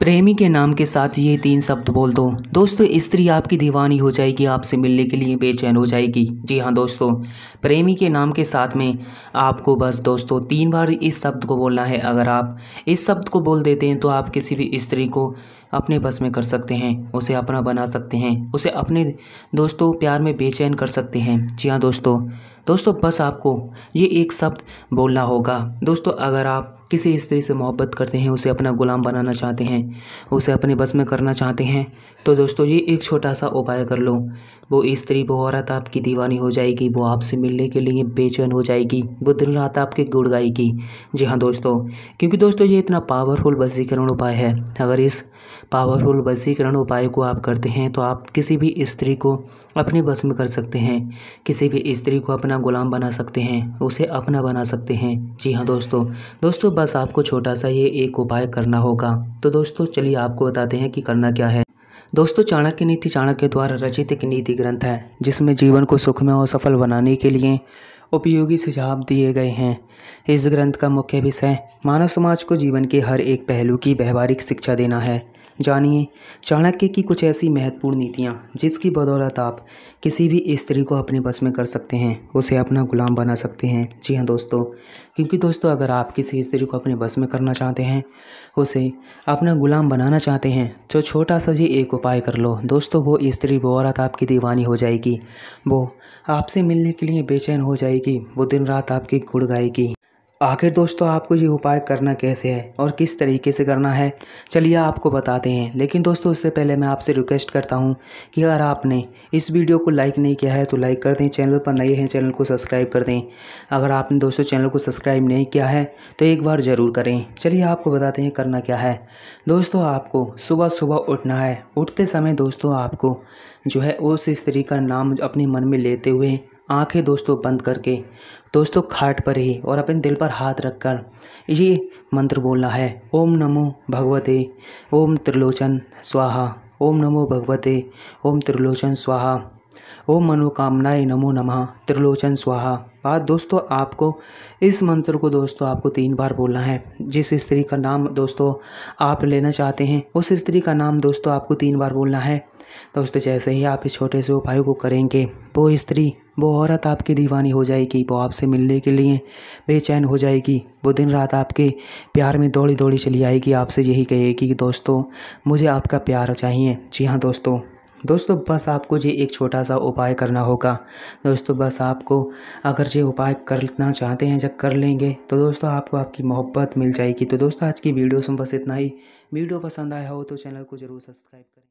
प्रेमी के नाम के साथ ये तीन शब्द बोल दो दोस्तों स्त्री आपकी दीवानी हो जाएगी आपसे मिलने के लिए बेचैन हो जाएगी जी हाँ दोस्तों प्रेमी के नाम के साथ में आपको बस दोस्तों तीन बार इस शब्द को बोलना है अगर आप इस शब्द को बोल देते हैं तो आप किसी भी स्त्री को अपने बस में कर सकते हैं उसे अपना बना सकते हैं उसे अपने दोस्तों प्यार में बेचैन कर सकते हैं जी हाँ दोस्तों दोस्तों बस आपको ये एक शब्द बोलना होगा दोस्तों अगर आप किसी स्त्री से मोहब्बत करते हैं उसे अपना ग़ुलाम बनाना चाहते हैं उसे अपने बस में करना चाहते हैं तो दोस्तों ये एक छोटा सा उपाय कर लो वो स्त्री वो औरत आपकी दीवानी हो जाएगी वो आपसे मिलने के लिए बेचैन हो जाएगी वो दिन रात आपके गुड़ गाएगी जी हाँ दोस्तों क्योंकि दोस्तों ये इतना पावरफुल वसीकरण उपाय है अगर इस पावरफुल वसीकरण उपाय को आप करते हैं तो आप किसी भी स्त्री को अपने बस में कर सकते हैं किसी भी स्त्री को अपना गुलाम बना सकते हैं उसे अपना बना सकते हैं जी हाँ दोस्तों दोस्तों बस आपको छोटा सा ये एक उपाय करना होगा तो दोस्तों चलिए आपको बताते हैं कि करना क्या है दोस्तों चाणक्य नीति चाणक्य द्वारा रचित एक नीति ग्रंथ है जिसमें जीवन को सुखमय और सफल बनाने के लिए उपयोगी सुझाव दिए गए हैं इस ग्रंथ का मुख्य विषय मानव समाज को जीवन के हर एक पहलू की व्यवहारिक शिक्षा देना है जानिए चाणक्य की कुछ ऐसी महत्वपूर्ण नीतियाँ जिसकी बदौलत आप किसी भी स्त्री को अपने बस में कर सकते हैं उसे अपना गुलाम बना सकते हैं जी हाँ दोस्तों क्योंकि दोस्तों अगर आप किसी स्त्री को अपने बस में करना चाहते हैं उसे अपना गुलाम बनाना चाहते हैं तो छोटा सा जी एक उपाय कर लो दोस्तों वो स्त्री वो औरत आपकी दीवानी हो जाएगी वो आपसे मिलने के लिए बेचैन हो जाएगी वो दिन रात आपकी गुड़ गाएगी आखिर दोस्तों आपको ये उपाय करना कैसे है और किस तरीके से करना है चलिए आपको बताते हैं लेकिन दोस्तों उससे पहले मैं आपसे रिक्वेस्ट करता हूँ कि अगर आपने इस वीडियो को लाइक नहीं किया है तो लाइक कर दें चैनल पर नए हैं चैनल को सब्सक्राइब कर दें अगर आपने दोस्तों चैनल को सब्सक्राइब नहीं किया है तो एक बार ज़रूर करें चलिए आपको बताते हैं करना क्या है दोस्तों आपको सुबह सुबह उठना है उठते समय दोस्तों आपको जो है उस स्त्री का नाम अपने मन में लेते हुए आंखें दोस्तों बंद करके दोस्तों खाट पर ही और अपने दिल पर हाथ रखकर ये मंत्र बोलना है ओम नमो भगवते ओम त्रिलोचन स्वाहा ओम नमो भगवते ओम त्रिलोचन स्वाहा ओम मनोकामनाए नमो नमः त्रिलोचन स्वाहा बात दोस्तों आपको इस मंत्र को दोस्तों आपको तीन बार बोलना है जिस स्त्री का नाम दोस्तों आप लेना चाहते हैं उस स्त्री का नाम दोस्तों आपको तीन बार बोलना है दोस्तों जैसे ही आप इस छोटे से उपाय को करेंगे वो स्त्री वो औरत आपकी दीवानी हो जाएगी वो आपसे मिलने के लिए बेचैन हो जाएगी वो दिन रात आपके प्यार में दौड़ी दौड़ी चली आएगी आपसे यही कहेगी कि दोस्तों मुझे आपका प्यार चाहिए जी हाँ दोस्तों दोस्तों बस आपको ये एक छोटा सा उपाय करना होगा दोस्तों बस आपको अगर ये उपाय करना चाहते हैं जब कर लेंगे तो दोस्तों आपको आपकी मोहब्बत मिल जाएगी तो दोस्तों आज की वीडियो से बस इतना ही वीडियो पसंद आया हो तो चैनल को ज़रूर सब्सक्राइब करें